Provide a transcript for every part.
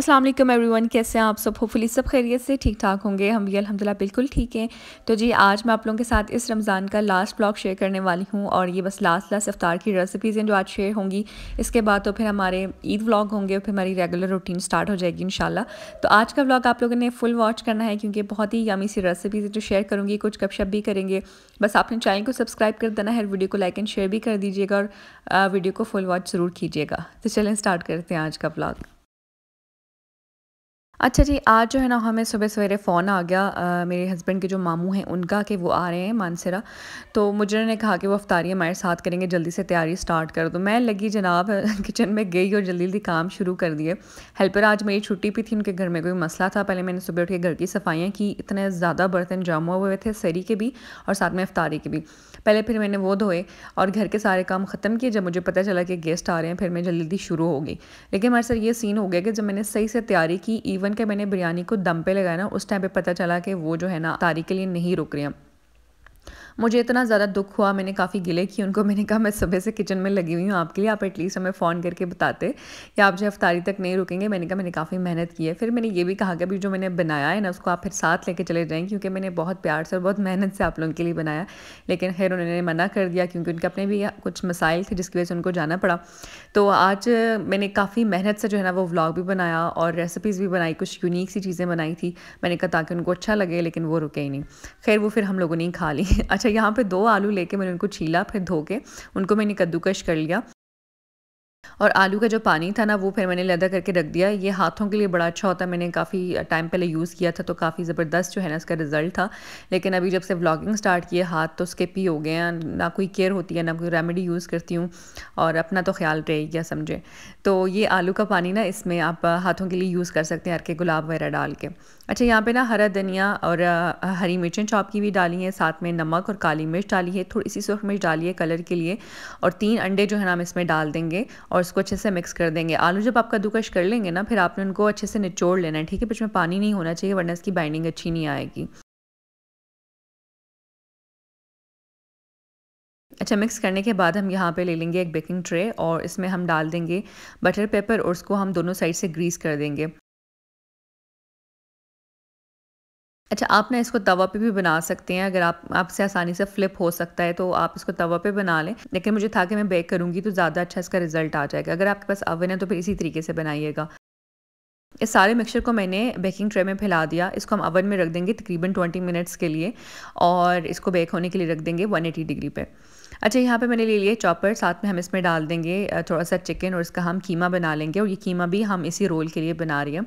अस्सलाम वालेकुम एवरीवन कैसे हैं आप सब होपफुली सब खैरियत से ठीक ठाक होंगे हम भी अलहमदिल्ला बिल्कुल ठीक हैं तो जी आज मैं आप लोगों के साथ इस रमज़ान का लास्ट ब्लॉग शेयर करने वाली हूँ और ये बस लास्ट लास्ट अफ्तार की रेसिपीज़ हैं जो आज शेयर होंगी इसके बाद तो फिर हमारे ईद व्लॉग होंगे और फिर हमारी रेगुलर रूटीन स्टार्ट हो जाएगी इन तो आज का व्लॉग आप लोगों ने फुल वॉच करना है क्योंकि बहुत ही यमी सी रेसिपीज़ जो शेयर करूँगी कुछ गपशप भी करेंगे बस आपने चैनल को सब्सक्राइब कर देना है वीडियो को लाइक एंड शेयर भी कर दीजिएगा और वीडियो को फुल वॉच ज़रूर कीजिएगा तो चलें स्टार्ट करते हैं आज का ब्लॉग अच्छा जी आज जो है ना हमें सुबह सवेरे फ़ोन आ गया आ, मेरे हस्बैंड के जो मामू हैं उनका कि वो आ रहे हैं मानसरा तो मुझे उन्होंने कहा कि वो अफ्तारी हमारे साथ करेंगे जल्दी से तैयारी स्टार्ट कर दो मैं लगी जनाब किचन में गई और जल्दी जल्दी काम शुरू कर दिए हेल्पर आज मेरी छुट्टी भी थी उनके घर में कोई मसला था पहले मैंने सुबह उठ के घर की सफाइयाँ की इतने ज़्यादा बर्तन जमा हुए थे सरी के भी और साथ में अफ्तारी के भी पहले फिर मैंने वो धोए और घर के सारे काम ख़त्म किए जब मुझे पता चला कि गेस्ट आ रहे हैं फिर मैं जल्दी जल्दी शुरू हो गई लेकिन हमारे सर ये सीन हो गया कि जब मैंने सही से तैयारी की इवन के मैंने बिरयानी को दम पे लगाया ना उस टाइम पे पता चला कि वो जो है ना तारी के लिए नहीं रुक रही हैं मुझे इतना ज़्यादा दुख हुआ मैंने काफ़ी गिले की उनको मैंने कहा मैं सुबह से किचन में लगी हुई हूँ आपके लिए आप एटलीस्ट हमें फ़ोन करके बताते कि आप जो अफ्तारी तक नहीं रुकेंगे मैंने कहा मैंने काफ़ी मेहनत की है फिर मैंने ये भी कहा कि अभी जो मैंने बनाया है ना उसको आप फिर साथ लेके चले जाएँ क्योंकि मैंने बहुत प्यार से और बहुत मेहनत से आप लोगों के लिए बनाया लेकिन खैर उन्होंने मना कर दिया क्योंकि उनके अपने भी कुछ मसाइल थे जिसकी वजह से उनको जाना पड़ा तो आज मैंने काफ़ी मेहनत से जो है ना वो व्लॉग भी बनाया और रेसिपीज़ भी बनाई कुछ यूनिक सी चीज़ें बनाई थी मैंने कहा ताकि उनको अच्छा लगे लेकिन वो रुके ही नहीं खैर वो फिर हम लोगों ने ही खा ली अच्छा यहाँ पे दो आलू लेके मैंने उनको छीला फिर धो के उनको मैंने कद्दूकश कर लिया और आलू का जो पानी था ना वो फिर मैंने लदा करके रख दिया ये हाथों के लिए बड़ा अच्छा होता है मैंने काफ़ी टाइम पहले यूज़ किया था तो काफ़ी ज़बरदस्त जो है ना इसका रिज़ल्ट था लेकिन अभी जब से व्लॉगिंग स्टार्ट किए हाथ तो स्किप ही हो गए हैं ना कोई केयर होती है ना कोई रेमेडी यूज़ करती हूँ और अपना तो ख्याल रहे क्या समझे तो ये आलू का पानी ना इसमें आप हाथों के लिए यूज़ कर सकते हैं हर के गुलाब वगैरह डाल के अच्छा यहाँ पर ना हरा धनिया और हरी मिर्चें चॉप की भी डाली हैं साथ में नमक और काली मिर्च डाली है थोड़ी सी सुरख मिर्च डाली है कलर के लिए और तीन अंडे जो है ना हम इसमें डाल देंगे और उसको अच्छे से मिक्स कर देंगे आलू जब आपका कद्दूकश कर लेंगे ना फिर आपने उनको अच्छे से निचोड़ लेना है ठीक है बीच में पानी नहीं होना चाहिए वरना इसकी बाइंडिंग अच्छी नहीं आएगी अच्छा मिक्स करने के बाद हम यहाँ पे ले लेंगे एक बेकिंग ट्रे और इसमें हम डाल देंगे बटर पेपर और उसको हम दोनों साइड से ग्रीस कर देंगे अच्छा आप ना इसको तवा पे भी बना सकते हैं अगर आप आपसे आसानी से फ्लिप हो सकता है तो आप इसको तवा पे बना लें लेकिन मुझे था कि मैं बेक करूँगी तो ज़्यादा अच्छा इसका रिजल्ट आ जाएगा अगर आपके पास अवन है तो फिर इसी तरीके से बनाइएगा इस सारे मिक्सचर को मैंने बेकिंग ट्रे में फैला दिया इसको हम अवन में रख देंगे तकरीबन 20 मिनट्स के लिए और इसको बेक होने के लिए रख देंगे 180 डिग्री पे अच्छा यहाँ पे मैंने ले लिए चॉपर साथ में हम इसमें डाल देंगे थोड़ा सा चिकन और इसका हम कीमा बना लेंगे और ये कीमा भी हम इसी रोल के लिए बना रहे हैं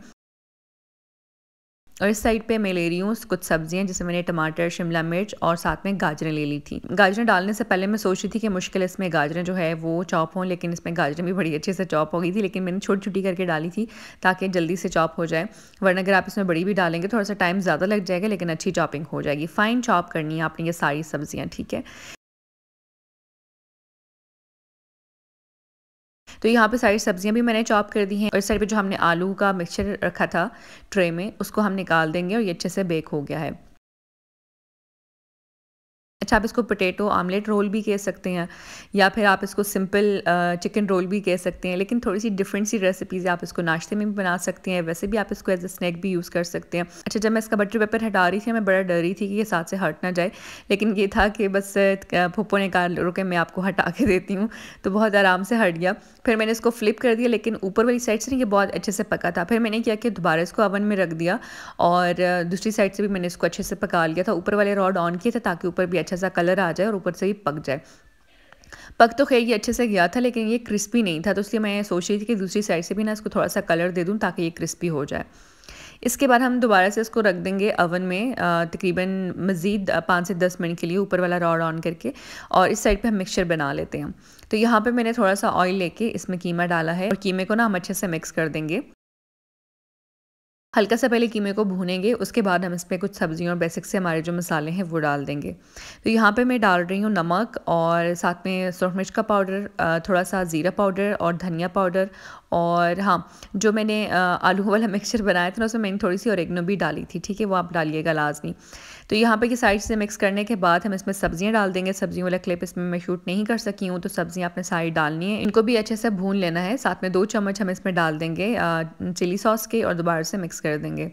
और इस साइड पे मैं ले रही हूँ कुछ सब्जियाँ जैसे मैंने टमाटर शिमला मिर्च और साथ में गाजरें ले ली थी गाजरें डालने से पहले मैं सोच रही थी कि मुश्किल इसमें गाजरें जो है वो चॉप हों लेकिन इसमें गाजरें भी बड़ी अच्छे से चॉप हो गई थी लेकिन मैंने छोटी छोटी करके डाली थी ताकि जल्दी से चॉप हो जाए वरना अगर आप इसमें बड़ी भी डालेंगे थोड़ा सा टाइम ज़्यादा लग जाएगा लेकिन अच्छी चॉपिंग हो जाएगी फ़ाइन चॉप करनी है आपने ये सारी सब्ज़ियाँ ठीक है तो यहाँ पे सारी सब्जियाँ भी मैंने चॉप कर दी हैं और इस साइड पर जो हमने आलू का मिक्सचर रखा था ट्रे में उसको हम निकाल देंगे और ये अच्छे से बेक हो गया है अच्छा आप इसको पोटैटो आमलेट रोल भी कह सकते हैं या फिर आप इसको सिंपल चिकन रोल भी कह सकते हैं लेकिन थोड़ी सी डिफरेंट सी रेसिपीज़ आप इसको नाश्ते में भी बना सकते हैं वैसे भी आप इसको एज अ स्नैक भी यूज़ कर सकते हैं अच्छा जब मैं इसका बटर पेपर हटा रही थी मैं बड़ा डर रही थी कि ये साथ से हट ना जाए लेकिन ये था कि बस पुप्पो ने कहा रुके मैं आपको हटा के देती हूँ तो बहुत आराम से हट गया फिर मैंने इसको फ्लिप कर दिया लेकिन ऊपर वाली साइड से नहीं ये बहुत अच्छे से पका था फिर मैंने क्या कि दोबारा इसको अवन में रख दिया और दूसरी साइड से भी मैंने इसको अच्छे से पका लिया था ऊपर वाले रॉड ऑन किए थे ताकि ऊपर भी अच्छा अच्छा सा कलर आ जाए और ऊपर से ही पक जाए पक तो खैर ये अच्छे से गया था लेकिन ये क्रिस्पी नहीं था तो इसलिए मैं सोच रही थी कि दूसरी साइड से भी ना इसको थोड़ा सा कलर दे दूँ ताकि ये क्रिस्पी हो जाए इसके बाद हम दोबारा से इसको रख देंगे अवन में तकरीबन मज़ीद पाँच से दस मिनट के लिए ऊपर वाला रॉड ऑन करके और इस साइड पे हम मिक्सचर बना लेते हैं तो यहाँ पे मैंने थोड़ा सा ऑयल लेके इसमें कीमा डाला है और कीमे को ना हम अच्छे से मिक्स कर देंगे हल्का सा पहले कीमे को भूनेंगे उसके बाद हम इसमें कुछ सब्जियों और बेसिक से हमारे जो मसाले हैं वो डाल देंगे तो यहाँ पे मैं डाल रही हूँ नमक और साथ में सुरख मिर्च का पाउडर थोड़ा सा ज़ीरा पाउडर और धनिया पाउडर और हाँ जो मैंने आलू वाला मिक्सचर बनाया था ना उसमें मैंने थोड़ी सी ओरेगनो भी डाली थी ठीक है वो आप डालिएगा लाजमी तो यहाँ पे कि साइड से मिक्स करने के बाद हम इसमें सब्ज़ियाँ डाल देंगे सब्ज़ियों वाला क्लिप इसमें मैं शूट नहीं कर सकी हूँ तो सब्ज़ियाँ आपने साइड डालनी है इनको भी अच्छे से भून लेना है साथ में दो चम्मच हम इसमें डाल देंगे चिली सॉस के और दोबारा से मिक्स कर देंगे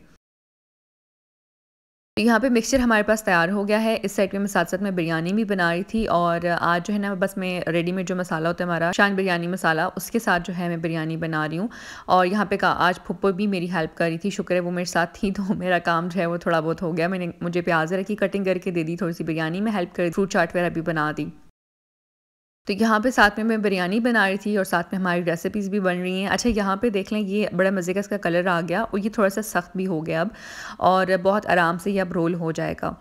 तो यहाँ पे मिक्सचर हमारे पास तैयार हो गया है इस साइड पे मैं साथ साथ में बिरयानी भी बना रही थी और आज जो है ना बस मैं रेडीमेड जो मसाला होता है हमारा शान बिरयानी मसाला उसके साथ जो है मैं बिरयानी बना रही हूँ और यहाँ पे का आज फुप्पो भी मेरी हेल्प कर रही थी शुक्र है वो मेरे साथ थी तो मेरा काम जो है वो थोड़ा बहुत हो गया मैंने मुझे प्याज रखी कटिंग करके दे दी थोड़ी सी बिरयानी में हेल्प कर फ्रूट चाट वगैरह भी बना दी तो यहाँ पे साथ में मैं बिरयानी बना रही थी और साथ में हमारी रेसिपीज़ भी बन रही हैं अच्छा यहाँ पे देख लें ये बड़ा मज़े का इसका कलर आ गया और ये थोड़ा सा सख्त भी हो गया अब और बहुत आराम से ये अब रोल हो जाएगा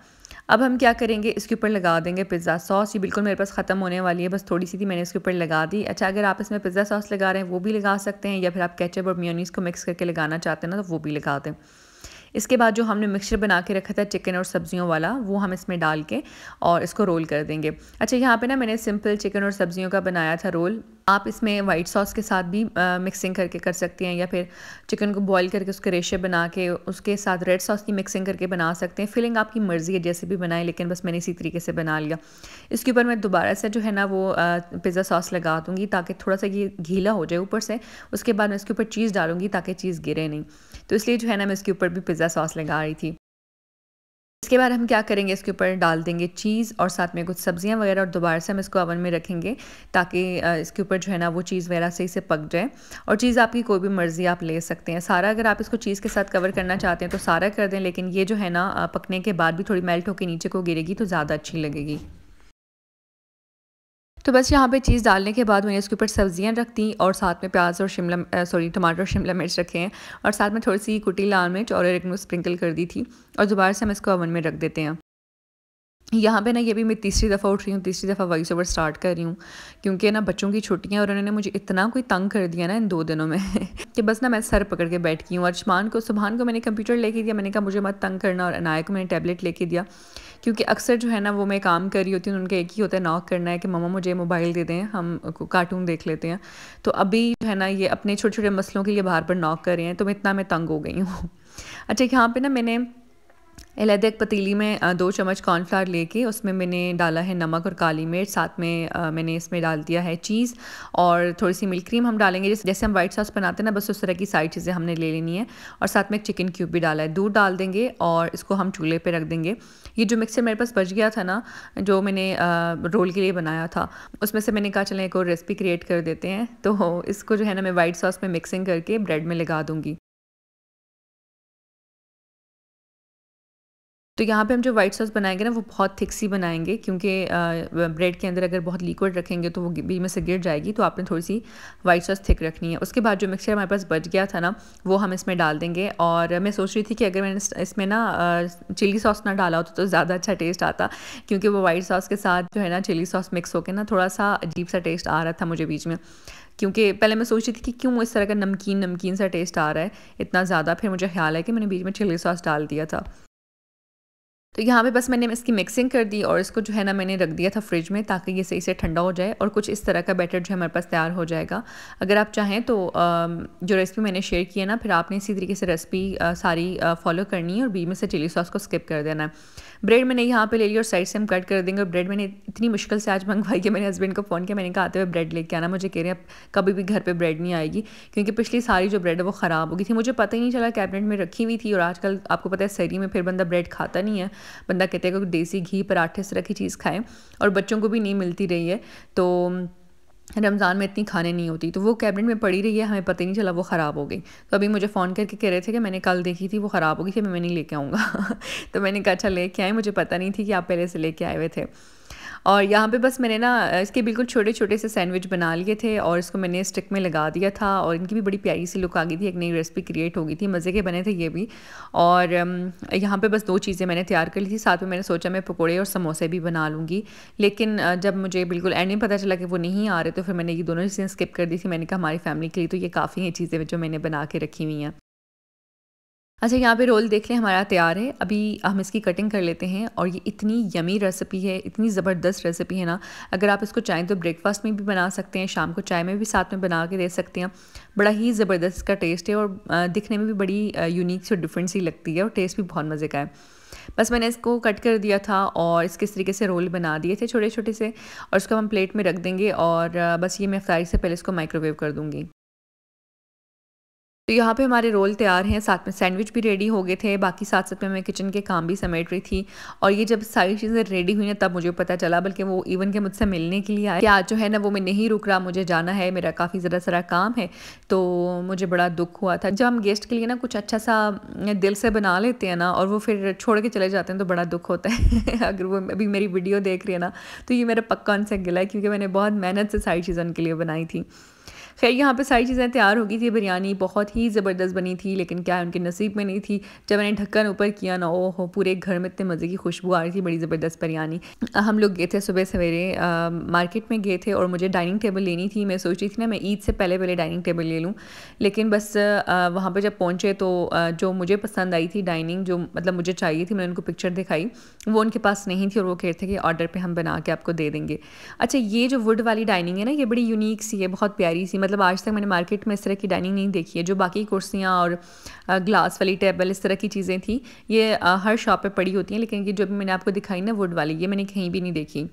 अब हम क्या करेंगे इसके ऊपर लगा देंगे पिज़्ज़ा सॉस ये बिल्कुल मेरे पास ख़त्म होने वाली है बस थोड़ी सी थी मैंने इसके ऊपर लगा दी अच्छा अगर आप इसमें पिज़्ज़ा सॉस लगा रहे हैं वो भी लगा सकते हैं या फिर आप कैचअप और म्योनीस को मिक्स करके लगाना चाहते हैं ना तो वो भी लगा दें इसके बाद जो हमने मिक्सचर बना के रखा था चिकन और सब्जियों वाला वो हम इसमें डाल के और इसको रोल कर देंगे अच्छा यहाँ पे ना मैंने सिंपल चिकन और सब्जियों का बनाया था रोल आप इसमें वाइट सॉस के साथ भी आ, मिक्सिंग करके कर सकते हैं या फिर चिकन को बॉईल करके उसके रेशे बना के उसके साथ रेड सॉस की मिक्सिंग करके बना सकते हैं फिलिंग आपकी मर्ज़ी है जैसे भी बनाएं लेकिन बस मैंने इसी तरीके से बना लिया इसके ऊपर मैं दोबारा से जो है ना वो पिज़्ज़ा सॉस लगा दूँगी ताकि थोड़ा सा ये घीला हो जाए ऊपर से उसके बाद मैं इसके ऊपर चीज़ डालूँगी ताकि चीज़ गिरे नहीं तो इसलिए जो है ना मैं इसके ऊपर भी पिज़्ज़ा सॉस लगा रही थी इसके बाद हम क्या करेंगे इसके ऊपर डाल देंगे चीज़ और साथ में कुछ सब्ज़ियाँ वगैरह और दोबारा से हम इसको अवन में रखेंगे ताकि इसके ऊपर जो है ना वो चीज़ वगैरह सही से पक जाए और चीज़ आपकी कोई भी मर्ज़ी आप ले सकते हैं सारा अगर आप इसको चीज़ के साथ कवर करना चाहते हैं तो सारा कर दें लेकिन ये जो है ना पकने के बाद भी थोड़ी मेल्ट होकर नीचे को गिरेगी तो ज़्यादा अच्छी लगेगी तो बस यहाँ पे चीज़ डालने के बाद मैंने इसके ऊपर सब्जियाँ रख दी और साथ में प्याज और शिमला सॉरी टमाटर और शिमला मिर्च रखे हैं और साथ में थोड़ी सी कुटी लाल मिर्च और एक स्प्रिंकल कर दी थी और दोबारा से हम इसको ओवन में रख देते हैं यहाँ पे ना ये भी मैं तीसरी दफ़ा उठ रही हूँ तीसरी दफ़ा वॉइस ओवर स्टार्ट कर रही हूँ क्योंकि ना बच्चों की छुट्टियाँ और उन्होंने मुझे इतना कोई तंग कर दिया ना इन दो दिनों में कि बस ना मैं सर पकड़ के बैठ गई हूँ अरशमान को सुबहान को मैंने कंप्यूटर लेके दिया मैंने कहा मुझे मत तंग करना और अनायक को मैंने टैबलेट लेके दिया क्योंकि अक्सर जो है ना वो मैं काम कर रही होती हूँ उनका एक ही होता है नॉक करना है कि ममा मुझे मोबाइल दे दें हम कार्टून देख लेते हैं तो अभी जो है ना ये अपने छोटे छोटे मसलों के लिए बाहर पर नॉक कर रहे हैं तो मैं इतना मैं तंग हो गई हूँ अच्छा यहाँ पर ना मैंने अलहदा एक पतीली में दो चम्मच कॉर्नफ्लावर लेके उसमें मैंने डाला है नमक और काली मिर्च साथ में मैंने इसमें डाल दिया है चीज़ और थोड़ी सी मिल्क क्रीम हम डालेंगे जैसे हम वाइट सॉस बनाते हैं ना बस उस तरह की सारी चीज़ें हमने ले लेनी है और साथ में एक चिकन क्यूब भी डाला है दूध डाल देंगे और इसको हम चूल्हे पर रख देंगे ये जो मिक्सर मेरे पास बच गया था ना जो मैंने रोल के लिए बनाया था उसमें से मैंने कहा चलें एक और रेसिपी क्रिएट कर देते हैं तो इसको जो है ना मैं वाइट सॉस में मिक्सिंग करके ब्रेड में लगा दूँगी तो यहाँ पे हम जो वाइट सॉस बनाएंगे ना वो बहुत थिक सी बनाएंगे क्योंकि ब्रेड के अंदर अगर बहुत लिक्विड रखेंगे तो वो बीच में से गिर जाएगी तो आपने थोड़ी सी वाइट सॉस थिक रखनी है उसके बाद जो मिक्सचर हमारे पास बच गया था ना वो हम इसमें डाल देंगे और मैं सोच रही थी कि अगर मैंने इसमें ना चिली सॉस ना डाला होता तो ज़्यादा अच्छा टेस्ट आता क्योंकि वो वाइट सॉस के साथ जो है ना चिली सॉस मिक्स होकर ना थोड़ा सा अजीब सा टेस्ट आ रहा था मुझे बीच में क्योंकि पहले मैं सोच रही थी कि क्यों इस तरह का नमकीन नमकीन सा टेस्ट आ रहा है इतना ज़्यादा फिर मुझे ख्याल है कि मैंने बीच में चिली सॉस डाल दिया था तो यहाँ पे बस मैंने इसकी मिक्सिंग कर दी और इसको जो है ना मैंने रख दिया था फ्रिज में ताकि ये सही से ठंडा हो जाए और कुछ इस तरह का बैटर जो है हमारे पास तैयार हो जाएगा अगर आप चाहें तो जो रेसिपी मैंने शेयर की है ना फिर आपने इसी तरीके से रेसिपी सारी फॉलो करनी है और बीच में से चिली सॉस को स्किप कर देना है ब्रेड मैंने यहाँ पर ले ली और साइड से हम कट कर देंगे और ब्रेड मैंने इतनी मुश्किल से आज मंगवाई है मेरे हस्बैंड को फ़ोन किया मैंने कहा आते हुए ब्रेड लेके आना मुझे कह रहे हैं कभी भी घर पर ब्रेड नहीं आएगी क्योंकि पिछली सारी जो ब्रेड है वो ख़राब हो गई थी मुझे पता ही नहीं चला कैबिनेट में रखी हुई थी और आजकल आपको पता है सरी में फिर बंदा ब्रेड खाता नहीं है बंदा कहते हैं कि देसी घी पराठे इस तरह की चीज़ खाएँ और बच्चों को भी नहीं मिलती रही है तो रमज़ान में इतनी खाने नहीं होती तो वो कैबिनेट में पड़ी रही है हमें पता ही नहीं चला वो ख़राब हो गई तो अभी मुझे फ़ोन करके कह रहे थे कि मैंने कल देखी थी वो ख़राब हो गई थी मैं नहीं लेके आऊँगा तो मैंने कहा अच्छा लेके आए मुझे पता नहीं थी कि आप पहले से लेके आए हुए थे और यहाँ पे बस मैंने ना इसके बिल्कुल छोटे छोटे से सैंडविच बना लिए थे और इसको मैंने स्टिक में लगा दिया था और इनकी भी बड़ी प्यारी सी लुक आ गई थी एक नई रेसिपी क्रिएट हो गई थी मज़े के बने थे ये भी और यहाँ पर बस दो चीज़ें मैंने तैयार कर ली थी साथ में मैंने सोचा मैं पकौड़े और समोसे भी बना लूँगी लेकिन जब मुझे बिल्कुल एंड में पता चला कि वो नहीं आ रहे तो फिर मैंने ये दोनों चीज़ें स्किप कर दी थी मैंने कहा हमारी फैमिली के लिए तो ये काफ़ी हैं चीज़ें जो मैंने बना के रखी हुई हैं अच्छा यहाँ पे रोल देख लें हमारा तैयार है अभी हम इसकी कटिंग कर लेते हैं और ये इतनी यमी रेसिपी है इतनी ज़बरदस्त रेसिपी है ना अगर आप इसको चाहें तो ब्रेकफास्ट में भी बना सकते हैं शाम को चाय में भी साथ में बना के दे सकते हैं बड़ा ही ज़बरदस्त का टेस्ट है और दिखने में भी बड़ी यूनिक से डिफरेंट सी लगती है और टेस्ट भी बहुत मज़े का है बस मैंने इसको कट कर दिया था और इस किस तरीके से रोल बना दिए थे छोटे छोटे से और इसको हम प्लेट में रख देंगे और बस ये मैं अफ्तारी से पहले इसको माइक्रोवेव कर दूँगी तो यहाँ पे हमारे रोल तैयार हैं साथ में सैंडविच भी रेडी हो गए थे बाकी साथ साथ में मैं किचन के काम भी समेट रही थी और ये जब सारी चीज़ें रेडी हुई हैं तब मुझे पता चला बल्कि वो इवन के मुझसे मिलने के लिए आए कि आज जो है ना वो मैं नहीं रुक रहा मुझे जाना है मेरा काफ़ी ज़रा सारा काम है तो मुझे बड़ा दुख हुआ था जब हम गेस्ट के लिए ना कुछ अच्छा सा दिल से बना लेते हैं ना और वो फिर छोड़ के चले जाते हैं तो बड़ा दुख होता है अगर वो अभी मेरी वीडियो देख रही है ना तो ये मेरा पक्का उनसे गिला है क्योंकि मैंने बहुत मेहनत से सारी चीज़ें उनके लिए बनाई थी खैर यहाँ पर सारी चीज़ें तैयार हो गई थी बिरयानी बहुत ही ज़बरदस्त बनी थी लेकिन क्या उनके नसीब में नहीं थी जब मैंने ढक्कन ऊपर किया ना ओ हो पूरे घर में इतने मज़े की खुशबू आ रही थी बड़ी ज़बरदस्त बिरयानी हम लोग गए थे सुबह सवेरे मार्केट में गए थे और मुझे डाइनिंग टेबल लेनी थी मैं सोच रही थी ना मैं ईद से पहले पहले डाइनिंग टेबल ले लूँ लेकिन बस वहाँ पर जब पहुँचे तो जो मुझे पसंद आई थी डाइनिंग जो मतलब मुझे चाहिए थी मैंने उनको पिक्चर दिखाई वो उनके पास नहीं थी और वो कह रहे थे कि ऑर्डर पर हम बना के आपको दे देंगे अच्छा ये जो वुड वाली डाइनिंग है ना ये बड़ी यूनिक सी है बहुत प्यारी सी मतलब आज तक मैंने मार्केट में इस तरह की डाइनिंग नहीं देखी है जो बाकी कुर्सियाँ और ग्लास वाली टेबल इस तरह की चीज़ें थी ये हर शॉप पर पड़ी होती हैं लेकिन ये जो भी मैंने आपको दिखाई ना वुड वाली ये मैंने कहीं भी नहीं देखी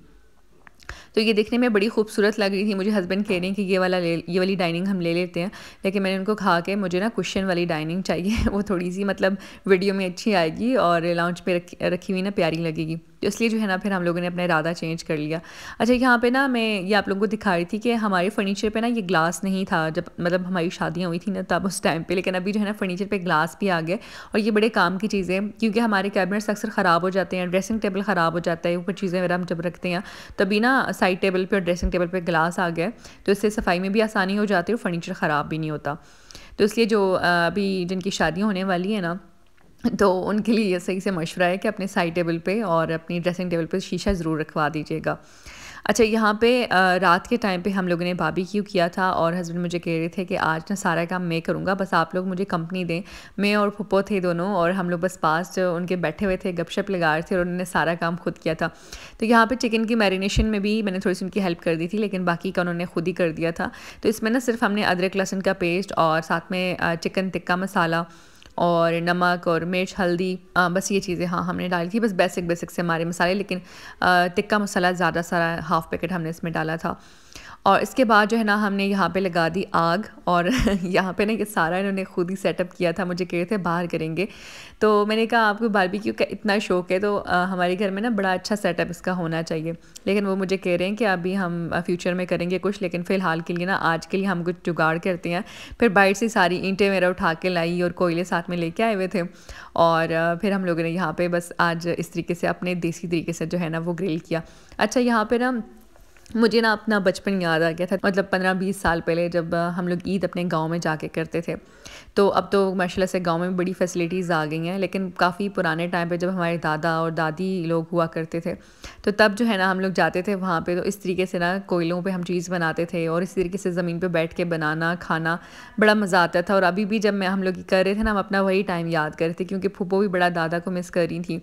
तो ये देखने में बड़ी खूबसूरत लग रही थी मुझे हस्बैंड कह रहे हैं कि ये वाला ले ये वाली डाइनिंग हम ले लेते हैं लेकिन मैंने उनको कहा कि मुझे ना कुशन वाली डाइनिंग चाहिए वो थोड़ी सी मतलब वीडियो में अच्छी आएगी और लॉन्च पे रखी रखी हुई ना प्यारी लगेगी तो इसलिए जो है ना फिर हम लोगों ने अपना इरादा चेंज कर लिया अच्छा यहाँ पे ना मैं ये आप लोगों को दिखा रही थी कि हमारे फर्नीचर पे ना ये ग्लास नहीं था जब मतलब हमारी शादियाँ हुई थी ना तब उस टाइम पे लेकिन अभी जो है ना फर्नीचर पे ग्लास भी आ गया और ये बड़े काम की चीज़ें क्योंकि हमारे कैबिनेट्स अक्सर ख़राब हो जाते हैं ड्रेसिंग टेबल ख़राब हो जाता है ऊपर चीज़ें वगैरह हम जब रखते हैं तभी ना साइड टेबल पर और ड्रेसिंग टेबल पर ग्लास आ गया तो इससे सफाई में भी आसानी हो जाती है और फर्नीचर ख़राब भी नहीं होता तो इसलिए जो अभी जिनकी शादियाँ होने वाली है ना तो उनके लिए ये सही से मशवरा है कि अपने साइड टेबल पे और अपनी ड्रेसिंग टेबल पे शीशा ज़रूर रखवा दीजिएगा अच्छा यहाँ पे रात के टाइम पे हम लोगों ने बाबी क्यों किया था और हस्बैंड मुझे कह रहे थे कि आज ना सारा काम मैं करूँगा बस आप लोग मुझे कंपनी दें मैं और पुप्पो थे दोनों और हम लोग बस पास जो उनके बैठे हुए थे गपशप लगा रहे थे और उन्होंने सारा काम खुद किया था तो यहाँ पर चिकन की मैरिनेशन में भी मैंने थोड़ी सी उनकी हेल्प कर दी थी लेकिन बाकी का उन्होंने खुद ही कर दिया था तो इसमें ना सिर्फ हमने अदरक लहसुन का पेस्ट और साथ में चिकन टिक्का मसाला और नमक और मिर्च हल्दी आ, बस ये चीज़ें हाँ हमने डाली थी बस बेसिक बेसिक से हमारे मसाले लेकिन टिक्का मसाला ज़्यादा सारा हाफ़ पैकेट हमने इसमें डाला था और इसके बाद जो है ना हमने यहाँ पे लगा दी आग और यहाँ पे ना ये सारा इन्होंने खुद ही सेटअप किया था मुझे कह रहे थे बाहर करेंगे तो मैंने कहा आपको बारबेक्यू का इतना शौक है तो हमारे घर में ना बड़ा अच्छा सेटअप इसका होना चाहिए लेकिन वो मुझे कह रहे हैं कि अभी हम फ्यूचर में करेंगे कुछ लेकिन फ़िलहाल के लिए ना आज के लिए हम कुछ जुगाड़ करते हैं फिर बाइट से सारी ईंटें मेरा उठा के लाई और कोयले साथ में लेके आए हुए थे और फिर हम लोगों ने यहाँ पर बस आज इस तरीके से अपने देसी तरीके से जो है ना वो ग्रिल किया अच्छा यहाँ पर ना मुझे ना अपना बचपन याद आ गया था मतलब पंद्रह बीस साल पहले जब हम लोग ईद अपने गांव में जाके करते थे तो अब तो माशाल्लाह से गांव में बड़ी फैसिलिटीज़ आ गई हैं लेकिन काफ़ी पुराने टाइम पे जब हमारे दादा और दादी लोग हुआ करते थे तो तब जो है ना हम लोग जाते थे वहाँ पे तो इस तरीके से ना कोयलों पे हम चीज़ बनाते थे और इस तरीके से ज़मीन पे बैठ के बनाना खाना बड़ा मज़ा आता था और अभी भी जब मैं हम लोग कर रहे थे ना हम अपना वही टाइम याद कर रहे थे क्योंकि फूपो भी बड़ा दादा को मिस कर रही थी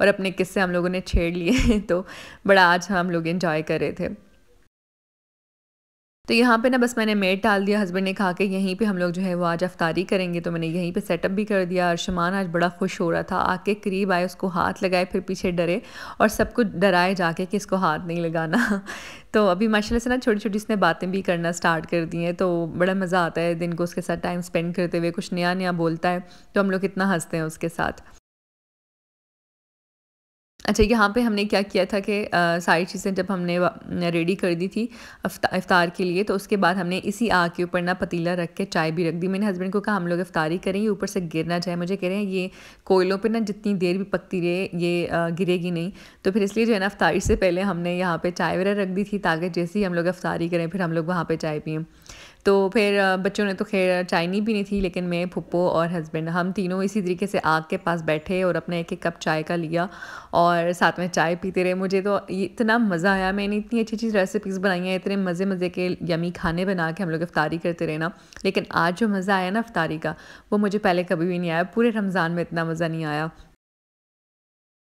और अपने किस्से हम लोगों ने छेड़ लिए तो बड़ा आज हम लोग इन्जॉय कर रहे थे तो यहाँ पे ना बस मैंने मेट डाल दिया हस्बैंड ने कहा कि यहीं पे हम लोग जो है वो आज अफ्तारी करेंगे तो मैंने यहीं पे सेटअप भी कर दिया अरशमान आज बड़ा खुश हो रहा था आके करीब आए उसको हाथ लगाए फिर पीछे डरे और सब कुछ डराए जाके कि इसको हाथ नहीं लगाना तो अभी माशाल्लाह से ना छोटी छोटी उसने बातें भी करना स्टार्ट कर दी हैं तो बड़ा मज़ा आता है दिन को उसके साथ टाइम स्पेंड करते हुए कुछ नया नया बोलता है तो हम लोग कितना हंसते हैं उसके साथ अच्छा यहाँ पे हमने क्या किया था कि सारी चीज़ें जब हमने रेडी कर दी थी इफ़ार के लिए तो उसके बाद हमने इसी आग के ऊपर ना पतीला रख के चाय भी रख दी मैंने हस्बैंड को कहा हम लोग इफ़ारी करें ये ऊपर से गिर ना जाए मुझे कह रहे हैं ये कोयलों पे ना जितनी देर भी पकती रहे ये आ, गिरेगी नहीं तो फिर इसलिए जो है ना अफ्तारी से पहले हमने यहाँ पर चाय वगैरह रख दी थी ताकि जैसे ही हम लोग अफ्तारी करें फिर हम लोग वहाँ पर चाय पिए तो फिर बच्चों ने तो खैर चाय नहीं पीनी थी लेकिन मैं पुप्पो और हस्बैंड हम तीनों इसी तरीके से आग के पास बैठे और अपने एक एक कप चाय का लिया और साथ में चाय पीते रहे मुझे तो इतना मज़ा आया मैंने इतनी अच्छी अच्छी रेसिपीज़ बनाई हैं इतने मज़े मज़े के यमी खाने बना के हम लोग इफ्तारी करते रहे ना लेकिन आज जो मज़ा आया ना अफ्तारी का वो मुझे पहले कभी भी नहीं आया पूरे रमज़ान में इतना मज़ा नहीं आया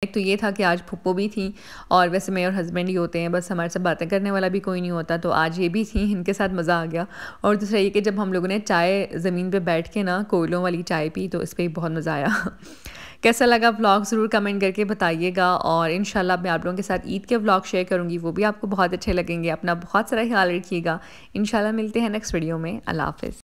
एक तो ये था कि आज फुप्पो भी थी और वैसे मैं और हस्बैंड ही होते हैं बस हमारे साथ बातें करने वाला भी कोई नहीं होता तो आज ये भी थी इनके साथ मज़ा आ गया और दूसरा ये कि जब हम लोगों ने चाय ज़मीन पर बैठ के ना कोयलों वाली चाय पी तो इस पर बहुत मज़ा आया कैसा लगा व्लॉग ज़रूर कमेंट करके बताइएगा और इन मैं आप लोगों के साथ ईद के व्लॉग शेयर करूँगी वो भी आपको बहुत अच्छे लगेंगे अपना बहुत सारा ख्याल रखिएगा इन मिलते हैं नेक्स्ट वीडियो में अला हाफ़